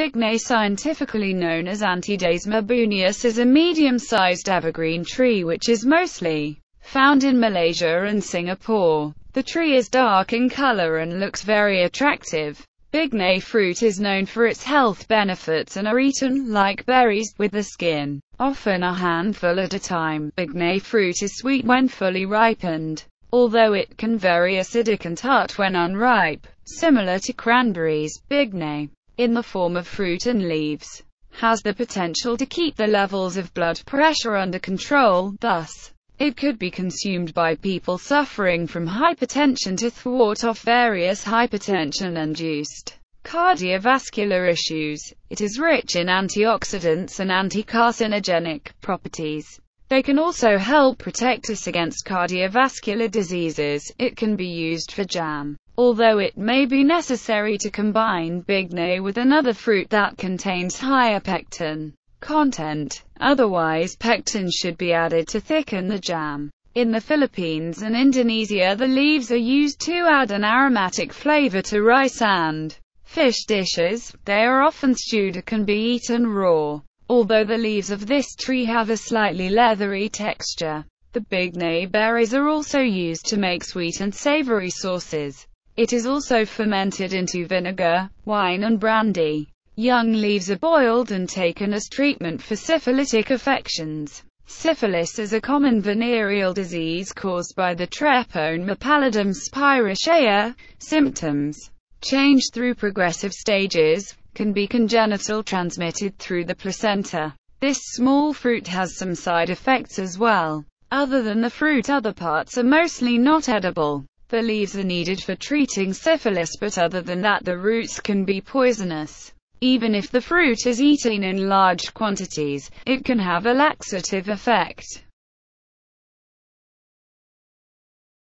Bignay scientifically known as Antidesma boonius, is a medium-sized evergreen tree which is mostly found in Malaysia and Singapore. The tree is dark in color and looks very attractive. Bignay fruit is known for its health benefits and are eaten, like berries, with the skin, often a handful at a time. Bignay fruit is sweet when fully ripened, although it can vary acidic and tart when unripe, similar to cranberries. Bignay in the form of fruit and leaves, has the potential to keep the levels of blood pressure under control, thus, it could be consumed by people suffering from hypertension to thwart off various hypertension-induced cardiovascular issues. It is rich in antioxidants and anti-carcinogenic properties. They can also help protect us against cardiovascular diseases. It can be used for jam, although it may be necessary to combine bigne with another fruit that contains higher pectin content. Otherwise pectin should be added to thicken the jam. In the Philippines and Indonesia the leaves are used to add an aromatic flavor to rice and fish dishes. They are often stewed or can be eaten raw, although the leaves of this tree have a slightly leathery texture. The bignay berries are also used to make sweet and savory sauces. It is also fermented into vinegar, wine and brandy. Young leaves are boiled and taken as treatment for syphilitic affections. Syphilis is a common venereal disease caused by the treponema pallidum spiracea. Symptoms change through progressive stages, can be congenital transmitted through the placenta. This small fruit has some side effects as well. Other than the fruit other parts are mostly not edible. The leaves are needed for treating syphilis but other than that the roots can be poisonous. Even if the fruit is eaten in large quantities, it can have a laxative effect.